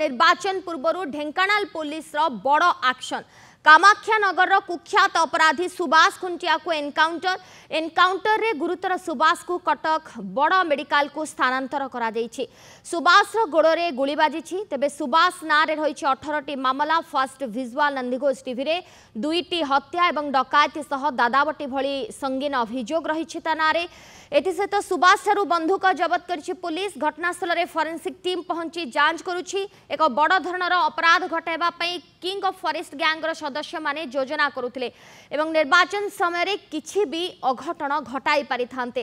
ନିର୍ବାଚନ ପୂର୍ବରୁ ଢେଙ୍କାନାଳ ପୋଲିସର ବଡ଼ ଆକ୍ସନ कामाख्यानगर कुख्यात अपराधी सुभाष खुंटिया को एनकाउंटर एनकाउंटर रे गुरुतर सुभाष को कटक बड़ मेडिकल को स्थानांतर करा जाइछि सुभाष रो गोड़ रे गोली बाजिछि तेबे सुभाष ना रे रहिछि 18 टी मामला फर्स्ट विजुअल नंदीघोष टीवी रे दुईटी हत्या एवं डकायती सह दादावटी भली संगीन अभियोग रहिछि ता ना रे एथिसहित सुभाष ठारू बंधुक जबत करिछि पुलिस घटनास्थल रे फॉरेंसिक टीम पहुंची जांच करुछि एक बड़ धरणर अपराध घटाइबा पई किंग ऑफ फॉरेस्ट गैंग रो সদস্য মানে যোজনা করুলে এবং নির্বাচন সময় কিছু বি অঘটন ঘটাই পারি থাকে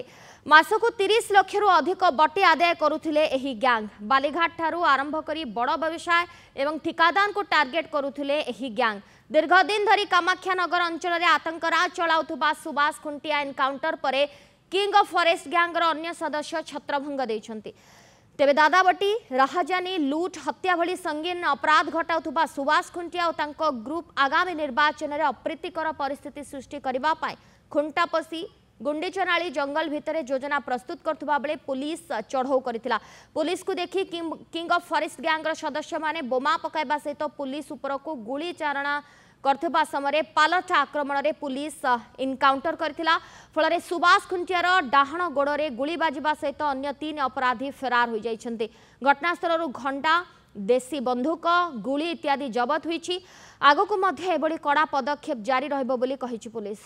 মাসক তিরিশ লক্ষর অধিক বটি আদায় করুলে এই গ্যাং বালিঘাট ঠার আরম্ভ করে বড় ব্যবসায় এবং ঠিকাদান টার্গেট করুলে এই গ্যাং দীর্ঘদিন ধর কামাক্ষানগর অঞ্চলের আতঙ্করাজ চলাউবা সুভাষ খুঁটিয়া এনকাউন্টর পরে কিং অফ ফরেস্ট গ্যাংর অন্য সদস্য ছত্রভঙ্গ দিয়েছেন ତେବେ ଦାଦାବଟି ରାହାଜାନୀ ଲୁଟ୍ ହତ୍ୟା ଭଳି ସଙ୍ଗୀନ ଅପରାଧ ଘଟାଉଥିବା ସୁବାସ ଖୁଣ୍ଟିଆ ଓ ତାଙ୍କ ଗ୍ରୁପ୍ ଆଗାମୀ ନିର୍ବାଚନରେ ଅପ୍ରୀତିକର ପରିସ୍ଥିତି ସୃଷ୍ଟି କରିବା ପାଇଁ ଖୁଣ୍ଟା ପଶି ଗୁଣ୍ଡିଚନାଳି ଜଙ୍ଗଲ ଭିତରେ ଯୋଜନା ପ୍ରସ୍ତୁତ କରୁଥିବା ବେଳେ ପୋଲିସ ଚଢ଼ଉ କରିଥିଲା ପୋଲିସକୁ ଦେଖି କିଙ୍ଗ ଅଫ୍ ଫରେଷ୍ଟ ଗ୍ୟାଙ୍ଗର ସଦସ୍ୟମାନେ ବୋମା ପକାଇବା ସହିତ ପୋଲିସ ଉପରକୁ ଗୁଳି ଚାରଣା କରୁଥିବା ସମୟରେ ପାଲଟା ଆକ୍ରମଣରେ ପୁଲିସ ଇନକାଉଣ୍ଟର କରିଥିଲା ଫଳରେ ସୁବାସ ଖୁଣ୍ଟିଆର ଡାହାଣ ଗୋଡ଼ରେ ଗୁଳି ବାଜିବା ସହିତ ଅନ୍ୟ ତିନି ଅପରାଧୀ ଫେରାର ହୋଇଯାଇଛନ୍ତି ଘଟଣାସ୍ଥଳରୁ ଘଣ୍ଟା ଦେଶୀ ବନ୍ଧୁକ ଗୁଳି ଇତ୍ୟାଦି ଜବତ ହୋଇଛି ଆଗକୁ ମଧ୍ୟ ଏଭଳି କଡ଼ା ପଦକ୍ଷେପ ଜାରି ରହିବ ବୋଲି କହିଛି ପୁଲିସ୍